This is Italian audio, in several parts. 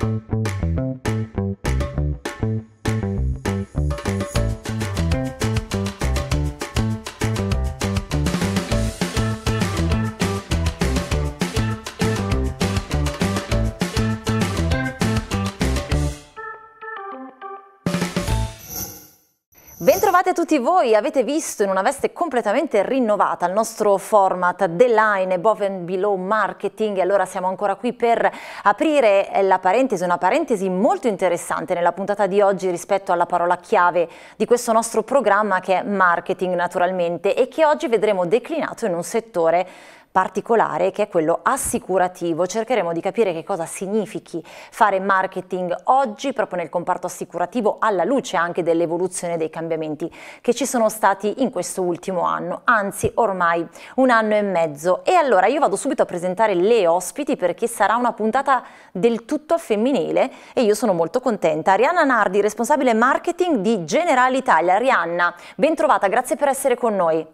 Thank you. tutti voi avete visto in una veste completamente rinnovata il nostro format The Line Above and Below Marketing e allora siamo ancora qui per aprire eh, la parentesi, una parentesi molto interessante nella puntata di oggi rispetto alla parola chiave di questo nostro programma che è marketing naturalmente e che oggi vedremo declinato in un settore particolare che è quello assicurativo. Cercheremo di capire che cosa significhi fare marketing oggi proprio nel comparto assicurativo alla luce anche dell'evoluzione dei cambiamenti che ci sono stati in questo ultimo anno, anzi ormai un anno e mezzo. E allora io vado subito a presentare le ospiti perché sarà una puntata del tutto femminile e io sono molto contenta. Arianna Nardi, responsabile marketing di General Italia. Arianna, ben trovata, grazie per essere con noi.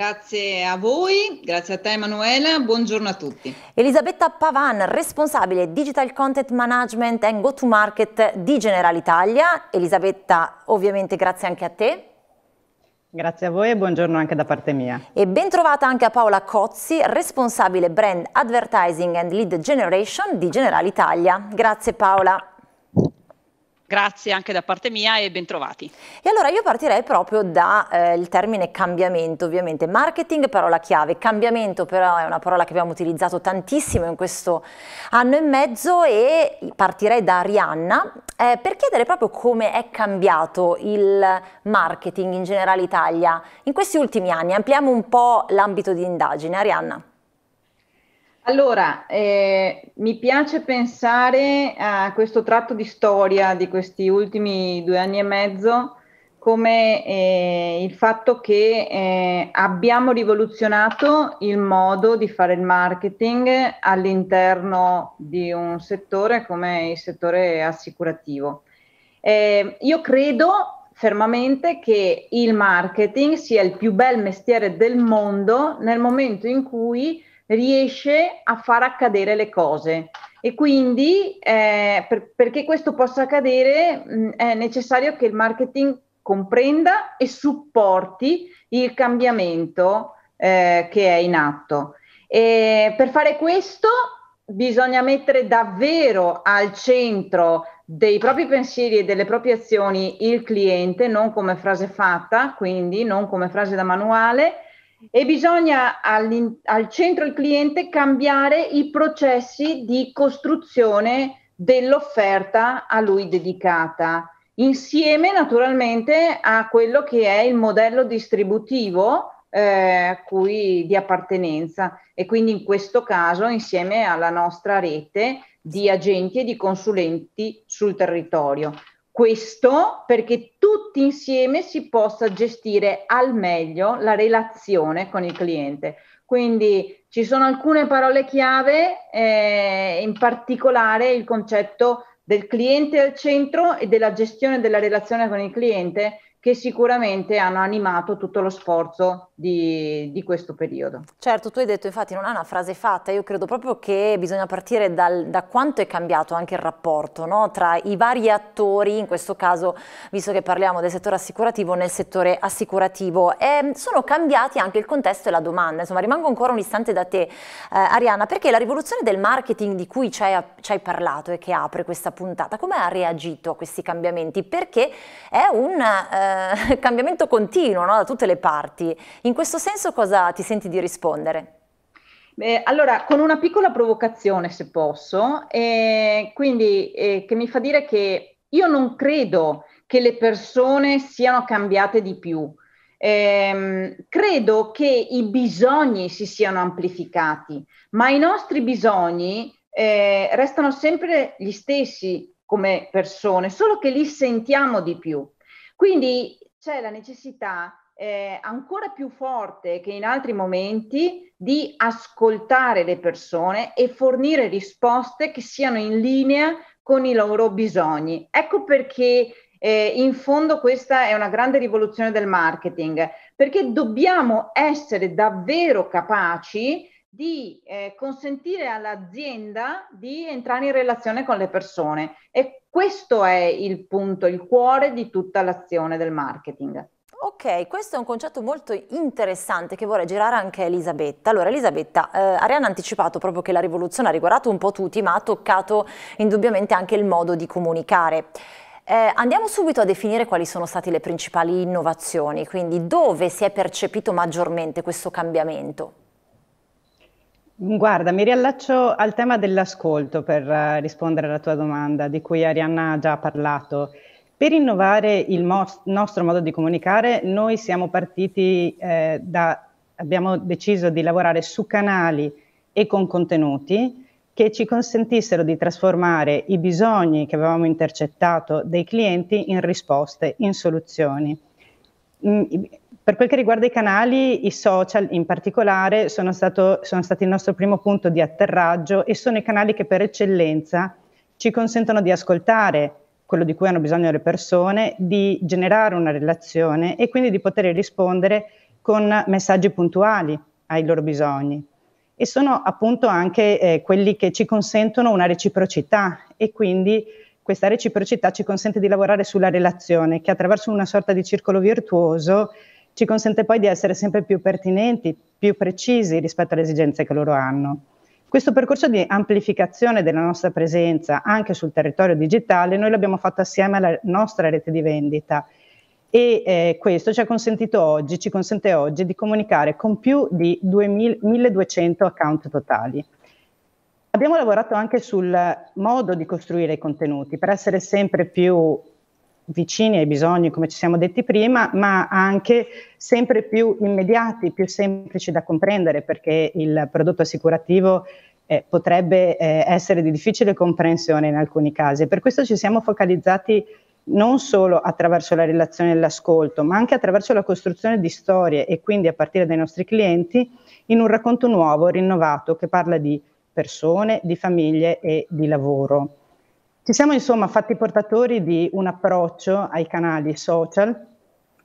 Grazie a voi, grazie a te Emanuela, buongiorno a tutti. Elisabetta Pavan, responsabile Digital Content Management and Go to Market di Generalitalia. Elisabetta, ovviamente grazie anche a te. Grazie a voi e buongiorno anche da parte mia. E ben trovata anche a Paola Cozzi, responsabile brand advertising and lead generation di Italia. Grazie Paola. Grazie anche da parte mia e bentrovati. E allora io partirei proprio dal eh, termine cambiamento, ovviamente. Marketing, parola chiave. Cambiamento però è una parola che abbiamo utilizzato tantissimo in questo anno e mezzo e partirei da Arianna eh, per chiedere proprio come è cambiato il marketing in generale Italia in questi ultimi anni. Ampliamo un po' l'ambito di indagine. Arianna. Allora, eh, mi piace pensare a questo tratto di storia di questi ultimi due anni e mezzo come eh, il fatto che eh, abbiamo rivoluzionato il modo di fare il marketing all'interno di un settore come il settore assicurativo. Eh, io credo fermamente che il marketing sia il più bel mestiere del mondo nel momento in cui riesce a far accadere le cose. E quindi eh, per, perché questo possa accadere mh, mm, è necessario che il marketing comprenda e supporti il cambiamento eh, che è in atto. E per fare questo bisogna mettere davvero al centro dei propri pensieri e delle proprie azioni il cliente, non come frase fatta, quindi non come frase da manuale, e bisogna al centro il cliente cambiare i processi di costruzione dell'offerta a lui dedicata, insieme naturalmente a quello che è il modello distributivo eh, cui, di appartenenza e quindi in questo caso insieme alla nostra rete di agenti e di consulenti sul territorio. Questo perché tutti insieme si possa gestire al meglio la relazione con il cliente. Quindi ci sono alcune parole chiave, eh, in particolare il concetto del cliente al centro e della gestione della relazione con il cliente che sicuramente hanno animato tutto lo sforzo di, di, questo periodo. Certo, tu hai detto infatti non è una frase fatta, io credo proprio che bisogna partire dal, da quanto è cambiato anche il rapporto no? tra i vari attori, in questo caso visto che parliamo del settore assicurativo, nel settore assicurativo. E mm, sono cambiati anche il contesto e la domanda, insomma rimango ancora un istante da te eh, Arianna, perché la rivoluzione del marketing di cui ci hai, ci hai parlato e che apre questa puntata, come ha reagito a questi cambiamenti? Perché è un... Eh, eh, cambiamento continuo no? da tutte le parti. In questo senso cosa ti senti di rispondere? Beh, allora, con una piccola provocazione, se posso, eh, quindi eh, che mi fa dire che io non credo che le persone siano cambiate di più. Eh, credo che i bisogni si siano amplificati, ma i nostri bisogni eh, restano sempre gli stessi come persone, solo che li sentiamo di più. Quindi c'è la necessità eh, ancora più forte che in altri momenti di ascoltare le persone e fornire risposte che siano in linea con i loro bisogni. Ecco perché eh, in fondo questa è una grande rivoluzione del marketing, perché dobbiamo essere davvero capaci di eh, consentire all'azienda di entrare in relazione con le persone e questo è il punto, il cuore di tutta l'azione del marketing. Ok, questo è un concetto molto interessante che vorrei girare anche a Elisabetta. Allora, Elisabetta, eh, Arianna ha anticipato proprio che la rivoluzione ha riguardato un po' tutti, ma ha toccato indubbiamente anche il modo di comunicare. Eh, andiamo subito a definire quali sono state le principali innovazioni, quindi dove si è percepito maggiormente questo cambiamento? Guarda, mi riallaccio al tema dell'ascolto per uh, rispondere alla tua domanda, di cui Arianna ha già parlato. Per innovare il mo- nostro modo di comunicare, noi siamo partiti eh, da, abbiamo deciso di lavorare su canali e con contenuti che ci consentissero di trasformare i bisogni che avevamo intercettato dei clienti in risposte, in soluzioni. Mm, per quel che riguarda i canali, i social in particolare sono, stato, sono stati il nostro primo punto di atterraggio e sono i canali che per eccellenza ci consentono di ascoltare quello di cui hanno bisogno le persone, di generare una relazione e quindi di poter rispondere con messaggi puntuali ai loro bisogni. E sono appunto anche eh, quelli che ci consentono una reciprocità e quindi questa reciprocità ci consente di lavorare sulla relazione che attraverso una sorta di circolo virtuoso ci consente poi di essere sempre più pertinenti, più precisi rispetto alle esigenze che loro hanno. Questo percorso di amplificazione della nostra presenza anche sul territorio digitale noi l'abbiamo fatto assieme alla nostra rete di vendita e eh, questo ci, ha consentito oggi, ci consente oggi di comunicare con più di 2000, 1200 account totali. Abbiamo lavorato anche sul modo di costruire i contenuti per essere sempre più vicini ai bisogni, come ci siamo detti prima, ma anche sempre più immediati, più semplici da comprendere, perché il prodotto assicurativo eh, potrebbe eh, essere di difficile comprensione in alcuni casi. Per questo ci siamo focalizzati non solo attraverso la relazione e l'ascolto, ma anche attraverso la costruzione di storie e quindi a partire dai nostri clienti in un racconto nuovo, rinnovato, che parla di persone, di famiglie e di lavoro. Ci siamo insomma fatti portatori di un approccio ai canali social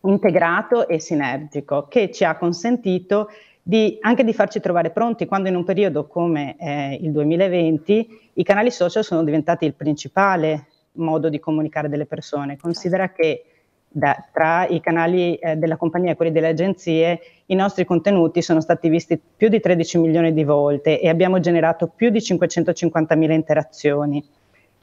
integrato e sinergico che ci ha consentito di, anche di farci trovare pronti quando in un periodo come eh, il 2020 i canali social sono diventati il principale modo di comunicare delle persone. Considera che da, tra i canali eh, della compagnia e quelli delle agenzie, i nostri contenuti sono stati visti più di 13 milioni di volte e abbiamo generato più di 550 mila interazioni.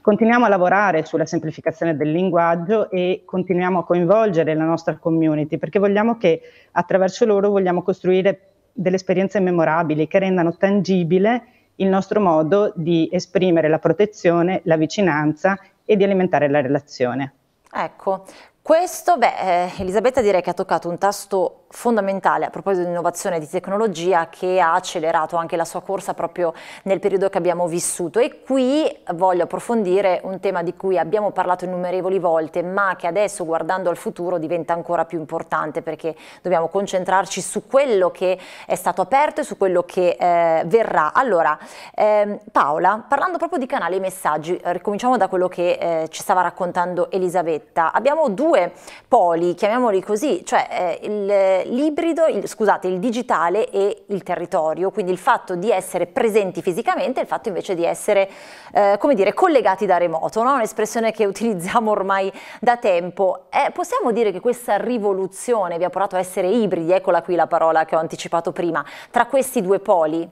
Continuiamo a lavorare sulla semplificazione del linguaggio e continuiamo a coinvolgere la nostra community perché vogliamo che attraverso loro vogliamo costruire delle esperienze memorabili che rendano tangibile il nostro modo di esprimere la protezione, la vicinanza e di alimentare la relazione. Ecco, questo, beh, eh, Elisabetta direi che ha toccato un tasto fondamentale a proposito di innovazione e di tecnologia che ha accelerato anche la sua corsa proprio nel periodo che abbiamo vissuto e qui voglio approfondire un tema di cui abbiamo parlato innumerevoli volte ma che adesso guardando al futuro diventa ancora più importante perché dobbiamo concentrarci su quello che è stato aperto e su quello che eh, verrà. Allora ehm, Paola parlando proprio di canali e messaggi eh, ricominciamo da quello che eh, ci stava raccontando Elisabetta abbiamo due poli chiamiamoli così cioè eh, il l'ibrido, il, scusate, il digitale e il territorio, quindi il fatto di essere presenti fisicamente e il fatto invece di essere, eh, come dire, collegati da remoto, no? un'espressione che utilizziamo ormai da tempo. Eh, possiamo dire che questa rivoluzione vi ha portato a essere ibridi, eccola qui la parola che ho anticipato prima, tra questi due poli?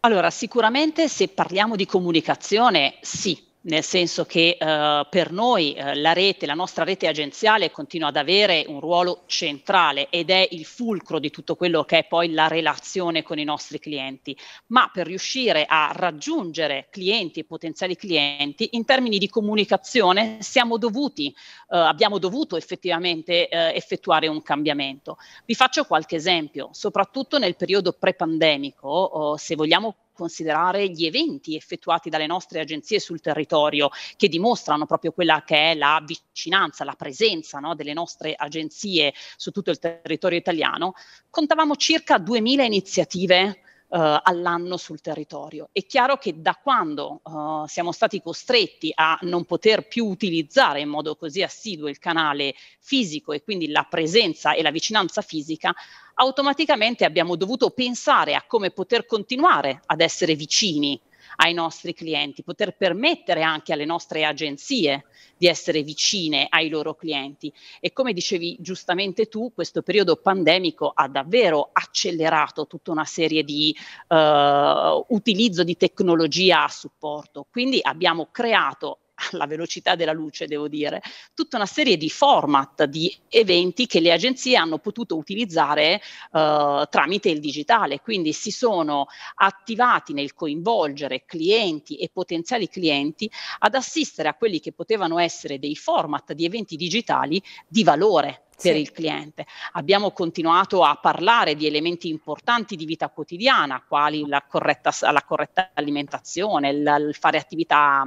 Allora, sicuramente se parliamo di comunicazione, sì, nel senso che eh, per noi eh, la rete, la nostra rete agenziale continua ad avere un ruolo centrale ed è il fulcro di tutto quello che è poi la relazione con i nostri clienti, ma per riuscire a raggiungere clienti e potenziali clienti in termini di comunicazione siamo dovuti, eh, abbiamo dovuto effettivamente eh, effettuare un cambiamento. Vi faccio qualche esempio, soprattutto nel periodo pre-pandemico, oh, se vogliamo considerare gli eventi effettuati dalle nostre agenzie sul territorio che dimostrano proprio quella che è la vicinanza, la presenza no, delle nostre agenzie su tutto il territorio italiano, contavamo circa 2000 iniziative eh, all'anno sul territorio. È chiaro che da quando eh, siamo stati costretti a non poter più utilizzare in modo così assiduo il canale fisico e quindi la presenza e la vicinanza fisica, automaticamente abbiamo dovuto pensare a come poter continuare ad essere vicini ai nostri clienti, poter permettere anche alle nostre agenzie di essere vicine ai loro clienti. E come dicevi giustamente tu, questo periodo pandemico ha davvero accelerato tutta una serie di eh, utilizzo di tecnologia a supporto. Quindi abbiamo creato alla velocità della luce, devo dire, tutta una serie di format di eventi che le agenzie hanno potuto utilizzare eh, tramite il digitale, quindi si sono attivati nel coinvolgere clienti e potenziali clienti ad assistere a quelli che potevano essere dei format di eventi digitali di valore per sì. il cliente. Abbiamo continuato a parlare di elementi importanti di vita quotidiana, quali la corretta, la corretta alimentazione, il, il fare attività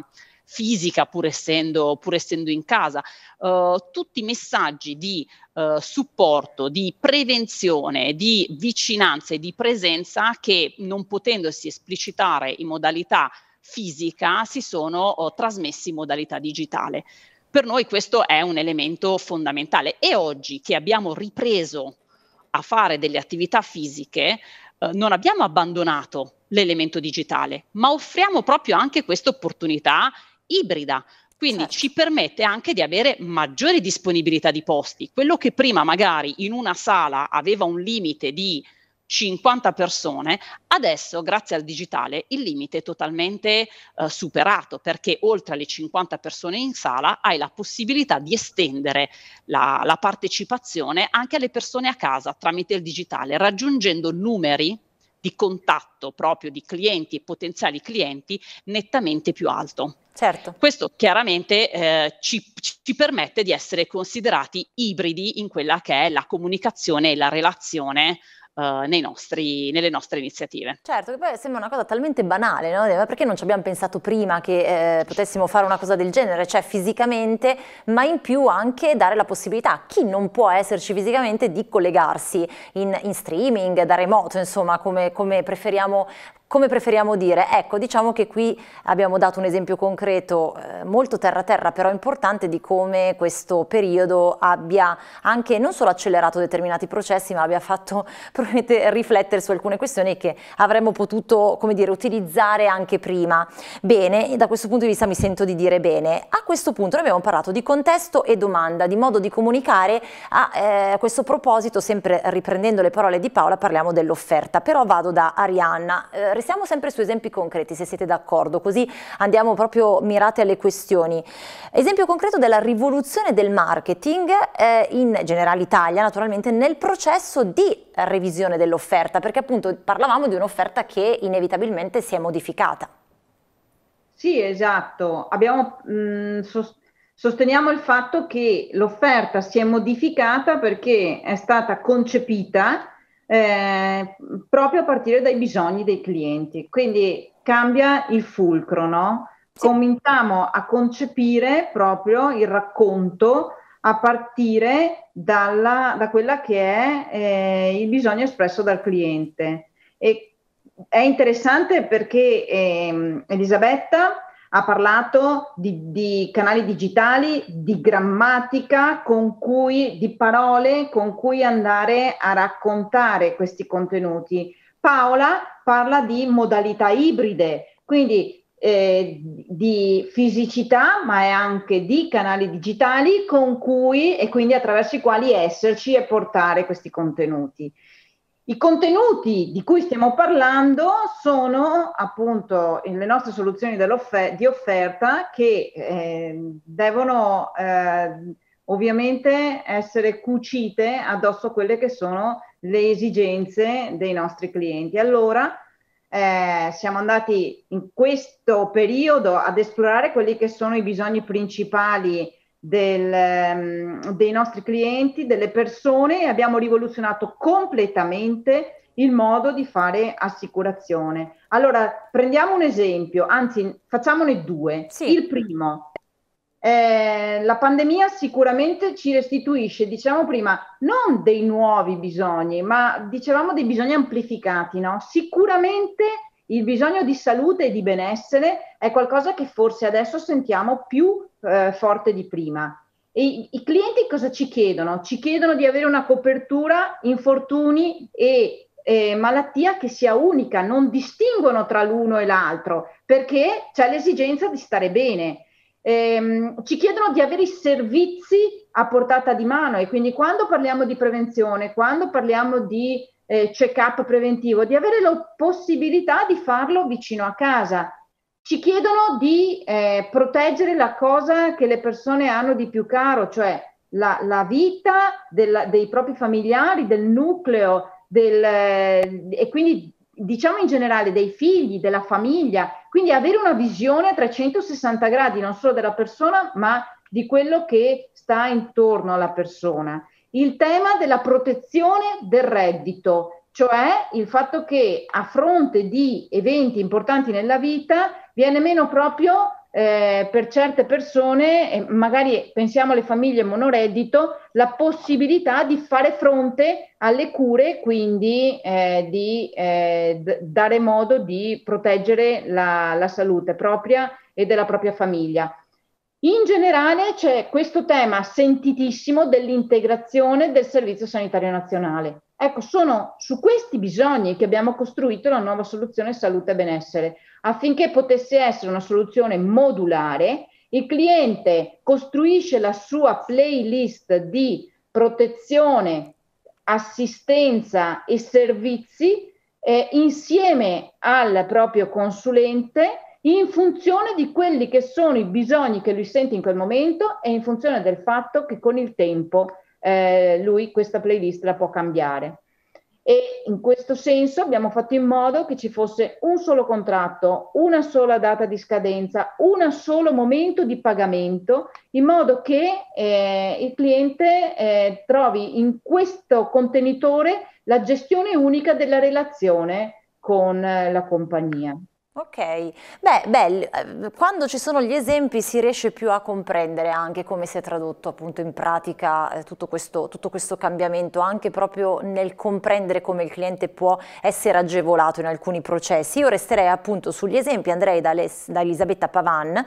fisica pur essendo, pur essendo in casa, uh, tutti i messaggi di uh, supporto, di prevenzione, di vicinanza e di presenza che non potendosi esplicitare in modalità fisica si sono uh, trasmessi in modalità digitale. Per noi questo è un elemento fondamentale e oggi che abbiamo ripreso a fare delle attività fisiche, eh, non abbiamo abbandonato l'elemento digitale, ma offriamo proprio anche questa opportunità ibrida, quindi certo. ci permette anche di avere maggiore disponibilità di posti. Quello che prima magari in una sala aveva un limite di 50 persone, adesso grazie al digitale il limite è totalmente eh, superato perché oltre alle 50 persone in sala hai la possibilità di estendere la, la partecipazione anche alle persone a casa tramite il digitale, raggiungendo numeri di contatto proprio di clienti e potenziali clienti nettamente più alto. Certo. Questo chiaramente eh, ci, ci, permette di essere considerati ibridi in quella che è la comunicazione e la relazione uh, nostri, nelle nostre iniziative. Certo, che poi sembra una cosa talmente banale, no? perché non ci abbiamo pensato prima che eh, potessimo fare una cosa del genere, cioè fisicamente, ma in più anche dare la possibilità a chi non può esserci fisicamente di collegarsi in, in streaming, da remoto, insomma, come, come preferiamo come preferiamo dire. Ecco, diciamo che qui abbiamo dato un esempio concreto eh, molto terra-terra, però importante di come questo periodo abbia anche non solo accelerato determinati processi, ma abbia fatto probabilmente riflettere su alcune questioni che avremmo potuto, come dire, utilizzare anche prima. Bene, da questo punto di vista mi sento di dire bene. A questo punto noi abbiamo parlato di contesto e domanda, di modo di comunicare. A eh, questo proposito, sempre riprendendo le parole di Paola, parliamo dell'offerta. Però vado da Arianna. Eh, Restiamo sempre su esempi concreti, se siete d'accordo, così andiamo proprio mirate alle questioni. Esempio concreto della rivoluzione del marketing eh, in generale Italia, naturalmente, nel processo di revisione dell'offerta, perché appunto parlavamo di un'offerta che inevitabilmente si è modificata. Sì, esatto. Abbiamo, mh, mm, sosteniamo il fatto che l'offerta si è modificata perché è stata concepita eh, proprio a partire dai bisogni dei clienti. Quindi cambia il fulcro, no? Sì. Cominciamo a concepire proprio il racconto a partire dalla, da quella che è eh, il bisogno espresso dal cliente. E è interessante perché eh, Elisabetta ha parlato di, di, canali digitali, di grammatica con cui, di parole con cui andare a raccontare questi contenuti. Paola parla di modalità ibride, quindi eh, di fisicità, ma è anche di canali digitali con cui e quindi attraverso i quali esserci e portare questi contenuti. I contenuti di cui stiamo parlando sono appunto le nostre soluzioni di offerta che eh, devono eh, ovviamente essere cucite addosso a quelle che sono le esigenze dei nostri clienti. Allora eh, siamo andati in questo periodo ad esplorare quelli che sono i bisogni principali del, ehm, dei nostri clienti, delle persone e abbiamo rivoluzionato completamente il modo di fare assicurazione. Allora, prendiamo un esempio, anzi facciamone due. Sì. Il primo, eh, la pandemia sicuramente ci restituisce, diciamo prima, non dei nuovi bisogni, ma dicevamo dei bisogni amplificati, no? Sicuramente il bisogno di salute e di benessere è qualcosa che forse adesso sentiamo più eh, forte di prima. I, I clienti cosa ci chiedono? Ci chiedono di avere una copertura infortuni e eh, malattia che sia unica, non distinguono tra l'uno e l'altro perché c'è l'esigenza di stare bene. Eh, ci chiedono di avere i servizi a portata di mano e quindi quando parliamo di prevenzione, quando parliamo di eh, check-up preventivo, di avere la possibilità di farlo vicino a casa. Ci chiedono di eh, proteggere la cosa che le persone hanno di più caro, cioè la, la vita della, dei propri familiari, del nucleo, del, eh, e quindi diciamo in generale dei figli, della famiglia. Quindi avere una visione a 360 gradi non solo della persona, ma di quello che sta intorno alla persona il tema della protezione del reddito, cioè il fatto che a fronte di eventi importanti nella vita viene meno proprio eh, per certe persone, magari pensiamo alle famiglie monoreddito, la possibilità di fare fronte alle cure, quindi eh, di eh, d- dare modo di proteggere la, la salute propria e della propria famiglia. In generale c'è questo tema sentitissimo dell'integrazione del Servizio Sanitario Nazionale. Ecco, sono su questi bisogni che abbiamo costruito la nuova soluzione salute e benessere, affinché potesse essere una soluzione modulare. Il cliente costruisce la sua playlist di protezione, assistenza e servizi eh, insieme al proprio consulente in funzione di quelli che sono i bisogni che lui sente in quel momento e in funzione del fatto che con il tempo eh, lui questa playlist la può cambiare. E in questo senso abbiamo fatto in modo che ci fosse un solo contratto, una sola data di scadenza, un solo momento di pagamento, in modo che eh, il cliente eh, trovi in questo contenitore la gestione unica della relazione con eh, la compagnia. Ok, beh, beh, eh, quando ci sono gli esempi si riesce più a comprendere anche come si è tradotto appunto in pratica eh, tutto questo, tutto questo cambiamento, anche proprio nel comprendere come il cliente può essere agevolato in alcuni processi. Io resterei appunto sugli esempi, andrei da, Elisabetta Pavan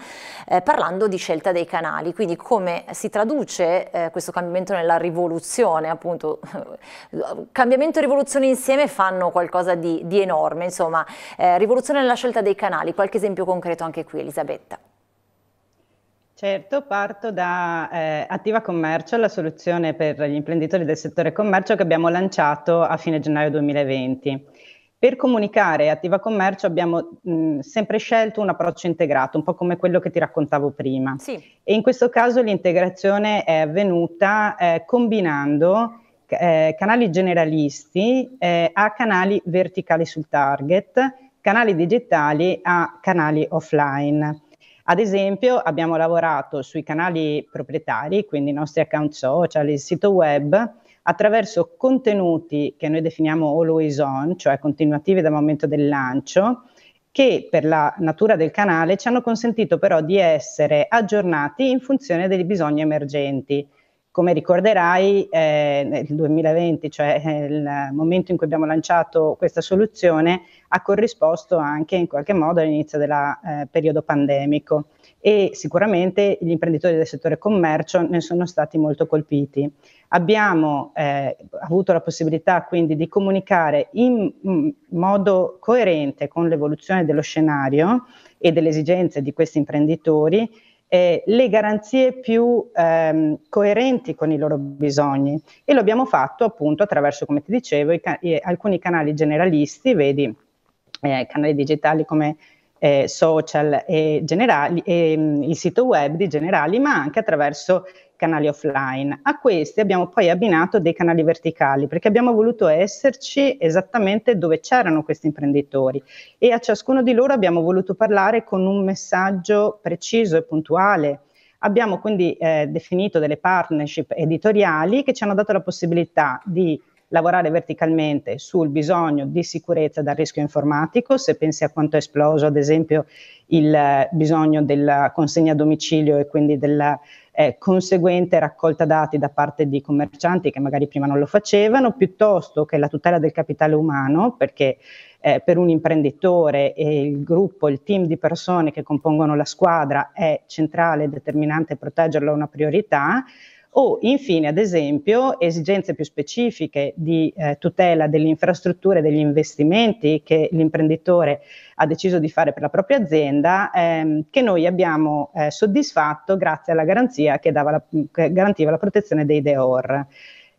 eh, parlando di scelta dei canali, quindi come si traduce eh, questo cambiamento nella rivoluzione, appunto cambiamento e rivoluzione insieme fanno qualcosa di, di enorme, insomma, eh, rivoluzione nella scelta scelta dei canali, qualche esempio concreto anche qui Elisabetta. Certo, parto da eh, Attiva Commercio, la soluzione per gli imprenditori del settore commercio che abbiamo lanciato a fine gennaio 2020. Per comunicare Attiva Commercio abbiamo mh, sempre scelto un approccio integrato, un po' come quello che ti raccontavo prima. Sì. E in questo caso l'integrazione è avvenuta eh, combinando eh, canali generalisti eh, a canali verticali sul target canali digitali a canali offline. Ad esempio abbiamo lavorato sui canali proprietari, quindi i nostri account social, il sito web, attraverso contenuti che noi definiamo always on, cioè continuativi dal momento del lancio, che per la natura del canale ci hanno consentito però di essere aggiornati in funzione dei bisogni emergenti. Come ricorderai, eh, nel 2020, cioè eh, il momento in cui abbiamo lanciato questa soluzione, ha corrisposto anche in qualche modo all'inizio del eh, periodo pandemico e sicuramente gli imprenditori del settore commercio ne sono stati molto colpiti. Abbiamo eh, avuto la possibilità quindi di comunicare in, in modo coerente con l'evoluzione dello scenario e delle esigenze di questi imprenditori eh, le garanzie più ehm, coerenti con i loro bisogni e lo abbiamo fatto appunto attraverso, come ti dicevo, ca- alcuni canali generalisti, vedi eh, canali digitali come eh, social e generali, e, ehm, il sito web di generali, ma anche attraverso canali offline. A questi abbiamo poi abbinato dei canali verticali perché abbiamo voluto esserci esattamente dove c'erano questi imprenditori e a ciascuno di loro abbiamo voluto parlare con un messaggio preciso e puntuale. Abbiamo quindi eh, definito delle partnership editoriali che ci hanno dato la possibilità di lavorare verticalmente sul bisogno di sicurezza dal rischio informatico, se pensi a quanto è esploso ad esempio il eh, bisogno della consegna a domicilio e quindi della eh, conseguente raccolta dati da parte di commercianti che magari prima non lo facevano, piuttosto che la tutela del capitale umano, perché eh, per un imprenditore e il gruppo, il team di persone che compongono la squadra è centrale, e determinante proteggerlo è una priorità, o infine, ad esempio, esigenze più specifiche di eh, tutela delle infrastrutture e degli investimenti che l'imprenditore ha deciso di fare per la propria azienda, ehm, che noi abbiamo eh, soddisfatto grazie alla garanzia che, dava la, mm, che garantiva la protezione dei DEOR.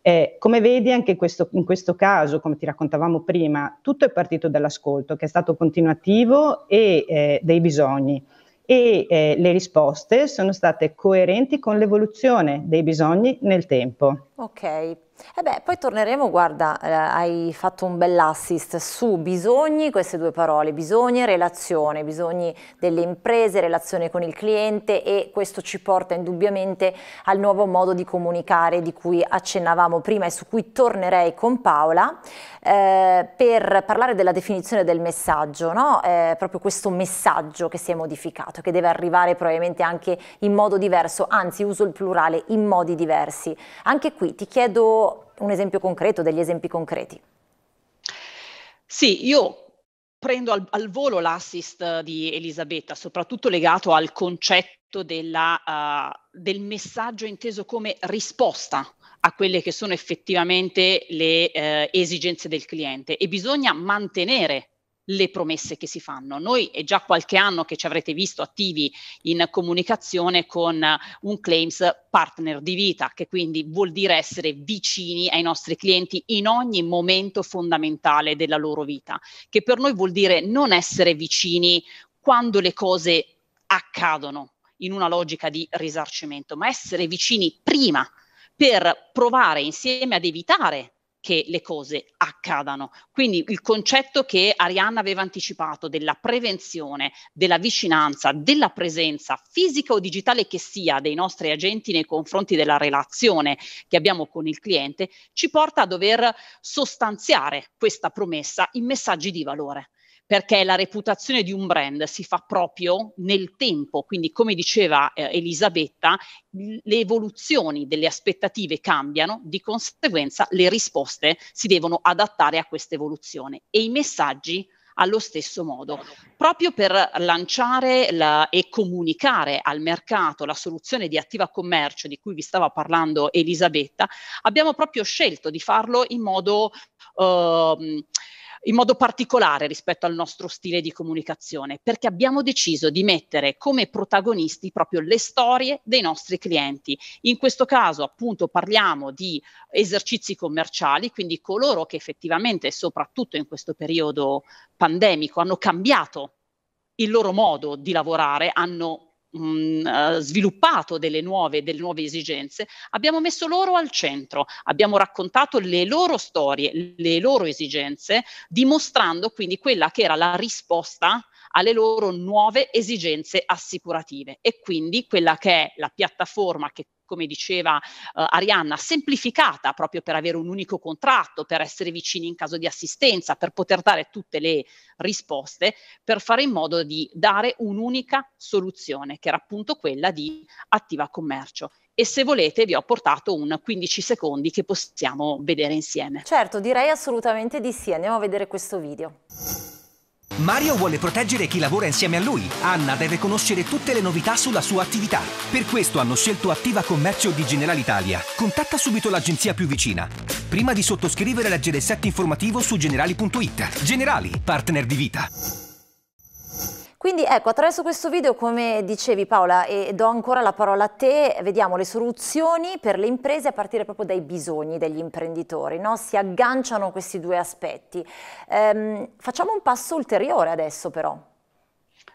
Eh, come vedi anche questo, in questo caso, come ti raccontavamo prima, tutto è partito dall'ascolto che è stato continuativo e eh, dei bisogni e eh, le risposte sono state coerenti con l'evoluzione dei bisogni nel tempo. Ok, e beh, poi torneremo, guarda, eh, hai fatto un bell'assist su bisogni, queste due parole, bisogni e relazione, bisogni delle imprese, relazione con il cliente e questo ci porta indubbiamente al nuovo modo di comunicare di cui accennavamo prima e su cui tornerei con Paola eh, per parlare della definizione del messaggio, no? eh, proprio questo messaggio che si è modificato, che deve arrivare probabilmente anche in modo diverso, anzi uso il plurale, in modi diversi. Anche qui ti chiedo un esempio concreto, degli esempi concreti. Sì, io prendo al, al, volo l'assist di Elisabetta, soprattutto legato al concetto della, uh, del messaggio inteso come risposta a quelle che sono effettivamente le uh, esigenze del cliente e bisogna mantenere le promesse che si fanno. Noi è già qualche anno che ci avrete visto attivi in comunicazione con eh, un claims partner di vita, che quindi vuol dire essere vicini ai nostri clienti in ogni momento fondamentale della loro vita, che per noi vuol dire non essere vicini quando le cose accadono in una logica di risarcimento, ma essere vicini prima per provare insieme ad evitare che le cose accadano. Quindi il concetto che Arianna aveva anticipato della prevenzione, della vicinanza, della presenza fisica o digitale che sia dei nostri agenti nei confronti della relazione che abbiamo con il cliente, ci porta a dover sostanziare questa promessa in messaggi di valore perché la reputazione di un brand si fa proprio nel tempo, quindi come diceva eh, Elisabetta, le evoluzioni delle aspettative cambiano, di conseguenza le risposte si devono adattare a questa evoluzione e i messaggi allo stesso modo. Proprio per lanciare la, e comunicare al mercato la soluzione di attiva commercio di cui vi stava parlando Elisabetta, abbiamo proprio scelto di farlo in modo eh, in modo particolare rispetto al nostro stile di comunicazione, perché abbiamo deciso di mettere come protagonisti proprio le storie dei nostri clienti. In questo caso appunto parliamo di esercizi commerciali, quindi coloro che effettivamente, soprattutto in questo periodo pandemico, hanno cambiato il loro modo di lavorare, hanno Mm, eh, sviluppato delle nuove, delle nuove esigenze, abbiamo messo loro al centro, abbiamo raccontato le loro storie, le loro esigenze, dimostrando quindi quella che era la risposta alle loro nuove esigenze assicurative e quindi quella che è la piattaforma che come diceva eh, Arianna, semplificata proprio per avere un unico contratto, per essere vicini in caso di assistenza, per poter dare tutte le risposte, per fare in modo di dare un'unica soluzione, che era appunto quella di attiva commercio e se volete vi ho portato un 15 secondi che possiamo vedere insieme. Certo, direi assolutamente di sì, andiamo a vedere questo video. Mario vuole proteggere chi lavora insieme a lui. Anna deve conoscere tutte le novità sulla sua attività. Per questo hanno scelto Attiva Commercio di Italia. Contatta subito l'agenzia più vicina. Prima di sottoscrivere leggere il set informativo su generali.it. Generali, partner di vita. Quindi ecco, attraverso questo video, come dicevi Paola, e do ancora la parola a te, vediamo le soluzioni per le imprese a partire proprio dai bisogni degli imprenditori, no? si agganciano questi due aspetti. Ehm, facciamo un passo ulteriore adesso però.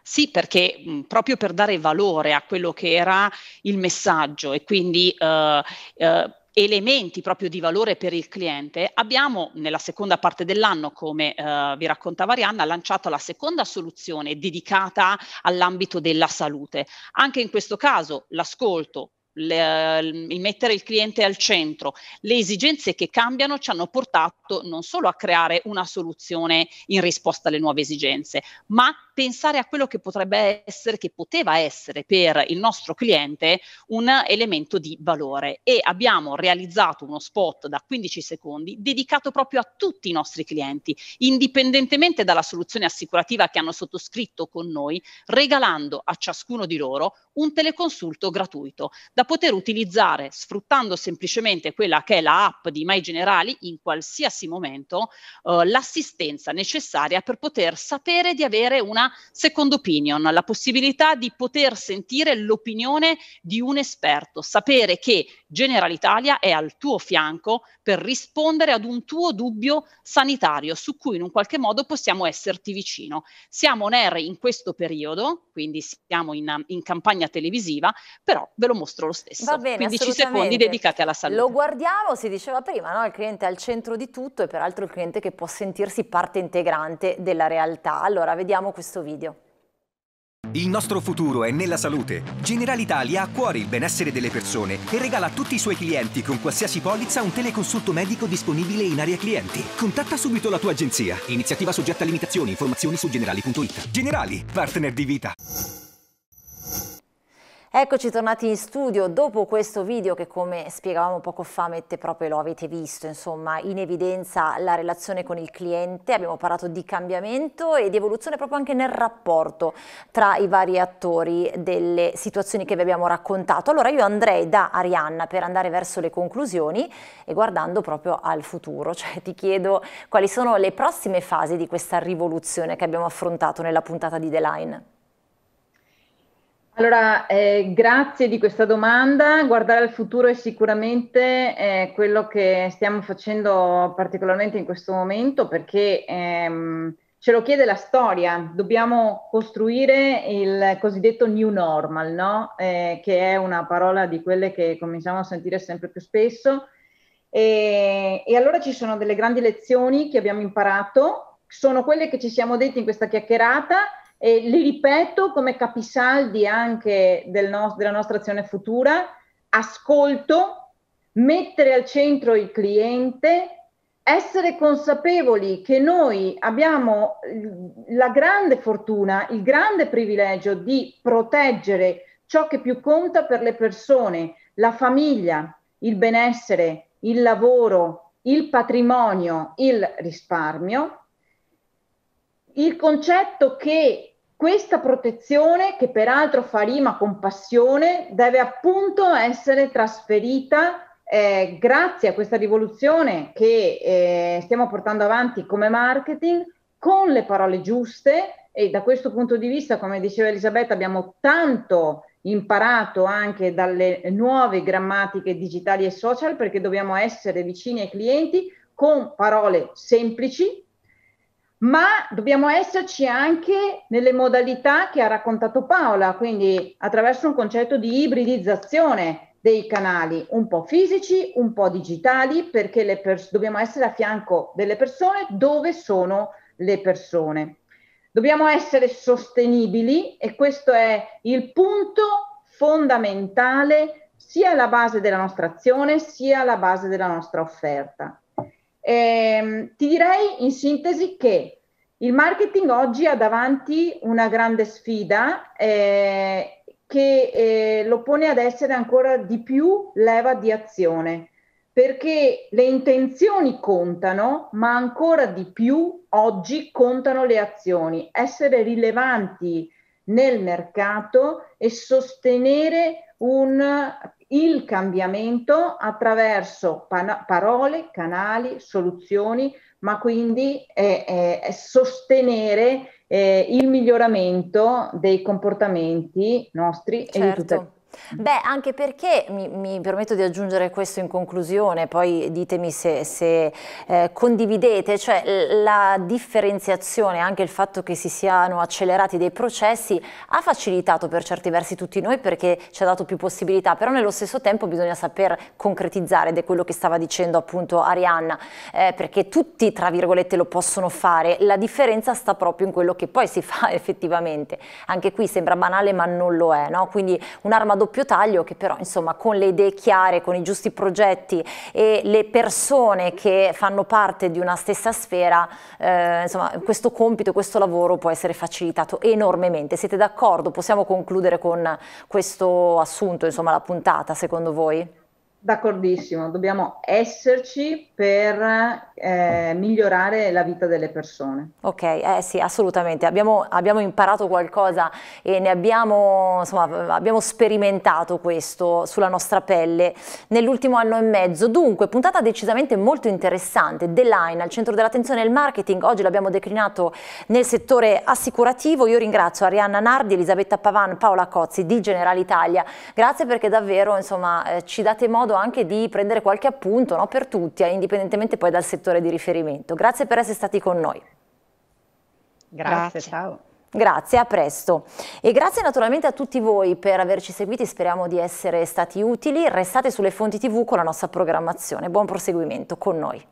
Sì, perché mh, proprio per dare valore a quello che era il messaggio e quindi eh, eh, elementi proprio di valore per il cliente, abbiamo nella seconda parte dell'anno, come eh, vi raccontava Arianna, lanciato la seconda soluzione dedicata all'ambito della salute. Anche in questo caso l'ascolto le, il mettere il cliente al centro, le esigenze che cambiano ci hanno portato non solo a creare una soluzione in risposta alle nuove esigenze, ma pensare a quello che potrebbe essere, che poteva essere per il nostro cliente un elemento di valore e abbiamo realizzato uno spot da 15 secondi dedicato proprio a tutti i nostri clienti, indipendentemente dalla soluzione assicurativa che hanno sottoscritto con noi, regalando a ciascuno di loro un teleconsulto gratuito da poter utilizzare sfruttando semplicemente quella che è la app di My Generali in qualsiasi momento eh, l'assistenza necessaria per poter sapere di avere una second opinion, la possibilità di poter sentire l'opinione di un esperto, sapere che General Italia è al tuo fianco per rispondere ad un tuo dubbio sanitario su cui in un qualche modo possiamo esserti vicino. Siamo on air in questo periodo, quindi siamo in, in campagna televisiva, però ve lo mostro lo stesso. Va bene, 15 secondi dedicati alla salute. Lo guardiamo, si diceva prima, no? il cliente è al centro di tutto e peraltro il cliente che può sentirsi parte integrante della realtà. Allora vediamo questo video. Il nostro futuro è nella salute. Generalitalia ha a cuore il benessere delle persone e regala a tutti i suoi clienti con qualsiasi polizza un teleconsulto medico disponibile in area clienti. Contatta subito la tua agenzia. Iniziativa soggetta a limitazioni. Informazioni su generali.it. Generali, partner di vita. Eccoci tornati in studio dopo questo video che come spiegavamo poco fa mette proprio, lo avete visto, insomma in evidenza la relazione con il cliente, abbiamo parlato di cambiamento e di evoluzione proprio anche nel rapporto tra i vari attori delle situazioni che vi abbiamo raccontato. Allora io andrei da Arianna per andare verso le conclusioni e guardando proprio al futuro, cioè ti chiedo quali sono le prossime fasi di questa rivoluzione che abbiamo affrontato nella puntata di The Line. Allora, eh, grazie di questa domanda. Guardare al futuro è sicuramente eh, quello che stiamo facendo particolarmente in questo momento perché ehm, ce lo chiede la storia. Dobbiamo costruire il cosiddetto new normal, no? eh, che è una parola di quelle che cominciamo a sentire sempre più spesso. E, e allora ci sono delle grandi lezioni che abbiamo imparato, sono quelle che ci siamo detti in questa chiacchierata e li ripeto come capisaldi anche del no- della nostra azione futura, ascolto, mettere al centro il cliente, essere consapevoli che noi abbiamo la grande fortuna, il grande privilegio di proteggere ciò che più conta per le persone, la famiglia, il benessere, il lavoro, il patrimonio, il risparmio. Il concetto che questa protezione, che peraltro fa rima con passione, deve appunto essere trasferita eh, grazie a questa rivoluzione che eh, stiamo portando avanti come marketing con le parole giuste e da questo punto di vista, come diceva Elisabetta, abbiamo tanto imparato anche dalle nuove grammatiche digitali e social perché dobbiamo essere vicini ai clienti con parole semplici ma dobbiamo esserci anche nelle modalità che ha raccontato Paola, quindi attraverso un concetto di ibridizzazione dei canali, un po' fisici, un po' digitali, perché pers- dobbiamo essere a fianco delle persone dove sono le persone. Dobbiamo essere sostenibili e questo è il punto fondamentale sia alla base della nostra azione sia alla base della nostra offerta. Eh, ti direi in sintesi che il marketing oggi ha davanti una grande sfida eh, che eh, lo pone ad essere ancora di più leva di azione, perché le intenzioni contano, ma ancora di più oggi contano le azioni. Essere rilevanti nel mercato e sostenere un il cambiamento attraverso parole, canali, soluzioni, ma quindi eh, eh, sostenere eh, il miglioramento dei comportamenti nostri certo. e di tutta certo. Beh, anche perché mi, mi, permetto di aggiungere questo in conclusione, poi ditemi se, se eh, condividete, cioè la differenziazione, anche il fatto che si siano accelerati dei processi ha facilitato per certi versi tutti noi perché ci ha dato più possibilità, però nello stesso tempo bisogna saper concretizzare ed è quello che stava dicendo appunto Arianna, eh, perché tutti tra virgolette lo possono fare, la differenza sta proprio in quello che poi si fa effettivamente. Anche qui sembra banale ma non lo è, no? Quindi un'arma doppio taglio che però insomma con le idee chiare, con i giusti progetti e le persone che fanno parte di una stessa sfera, eh, insomma questo compito, questo lavoro può essere facilitato enormemente. Siete d'accordo? Possiamo concludere con questo assunto, insomma la puntata secondo voi? D'accordissimo, dobbiamo esserci per eh, migliorare la vita delle persone. Ok, eh sì, assolutamente. Abbiamo, abbiamo imparato qualcosa e ne abbiamo, insomma, abbiamo sperimentato questo sulla nostra pelle nell'ultimo anno e mezzo. Dunque, puntata decisamente molto interessante. The Line, al centro dell'attenzione del marketing, oggi l'abbiamo declinato nel settore assicurativo. Io ringrazio Arianna Nardi, Elisabetta Pavan, Paola Cozzi di Italia. Grazie perché davvero insomma, eh, ci date modo modo anche di prendere qualche appunto no, per tutti, eh, indipendentemente poi dal settore di riferimento. Grazie per essere stati con noi. Grazie, Grazie. ciao. Grazie, a presto. E grazie naturalmente a tutti voi per averci seguiti, speriamo di essere stati utili. Restate sulle fonti TV con la nostra programmazione. Buon proseguimento con noi.